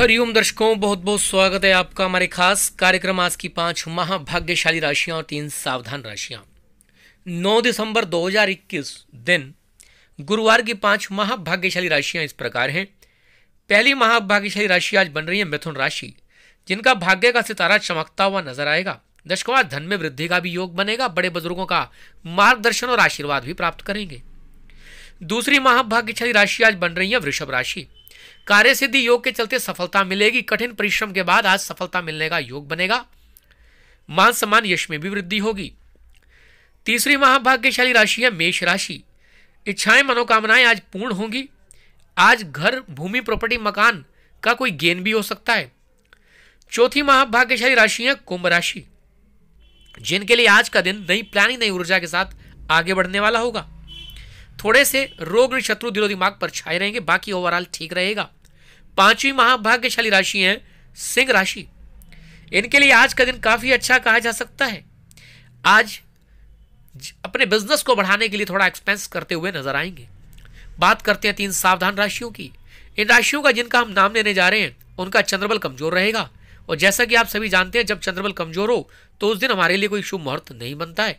हरिओम दर्शकों बहुत बहुत स्वागत है आपका हमारे खास कार्यक्रम आज की पांच महाभाग्यशाली राशियां और तीन सावधान राशियां 9 दिसंबर 2021 दिन गुरुवार की पांच महाभाग्यशाली राशियां इस प्रकार हैं पहली महाभाग्यशाली राशि आज बन रही है मिथुन राशि जिनका भाग्य का सितारा चमकता हुआ नजर आएगा दर्शकों आज धन में वृद्धि का भी योग बनेगा बड़े बुजुर्गों का मार्गदर्शन और आशीर्वाद भी प्राप्त करेंगे दूसरी महाभाग्यशाली राशि आज बन रही है वृषभ राशि कार्य सिद्धि योग के चलते सफलता मिलेगी कठिन परिश्रम के बाद आज सफलता मिलने का योग बनेगा मान सम्मान यश में भी वृद्धि होगी तीसरी महाभाग्यशाली राशि है मेष राशि इच्छाएं मनोकामनाएं आज पूर्ण होंगी आज घर भूमि प्रॉपर्टी मकान का कोई गेन भी हो सकता है चौथी महाभाग्यशाली राशि है कुंभ राशि जिनके लिए आज का दिन नई प्लानिंग नई ऊर्जा के साथ आगे बढ़ने वाला होगा थोड़े से रोग शत्रु दिलो दिमाग पर छाए रहेंगे बाकी ओवरऑल ठीक रहेगा पांचवी महाभाग्यशाली राशि है सिंह राशि इनके लिए आज का दिन काफ़ी अच्छा कहा जा सकता है आज अपने बिजनेस को बढ़ाने के लिए थोड़ा एक्सपेंस करते हुए नजर आएंगे बात करते हैं तीन सावधान राशियों की इन राशियों का जिनका हम नाम लेने जा रहे हैं उनका चंद्रबल कमजोर रहेगा और जैसा कि आप सभी जानते हैं जब चंद्रबल कमजोर हो तो उस दिन हमारे लिए कोई शुभ मुहूर्त नहीं बनता है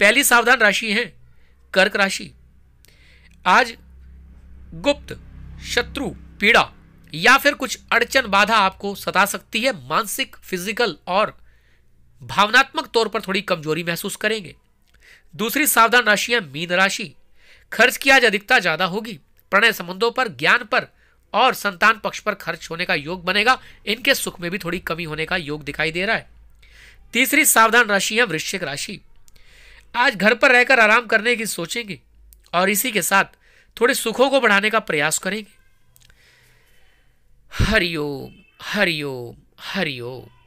पहली सावधान राशि है कर्क राशि आज गुप्त शत्रु पीड़ा या फिर कुछ अड़चन बाधा आपको सता सकती है मानसिक फिजिकल और भावनात्मक तौर पर थोड़ी कमजोरी महसूस करेंगे दूसरी सावधान राशियां मीन राशि खर्च की आज अधिकता ज्यादा होगी प्रणय संबंधों पर ज्ञान पर और संतान पक्ष पर खर्च होने का योग बनेगा इनके सुख में भी थोड़ी कमी होने का योग दिखाई दे रहा है तीसरी सावधान राशि है वृश्चिक राशि आज घर पर रहकर आराम करने की सोचेंगे और इसी के साथ थोड़े सुखों को बढ़ाने का प्रयास करेंगे हरिओम हरिओम हरिओम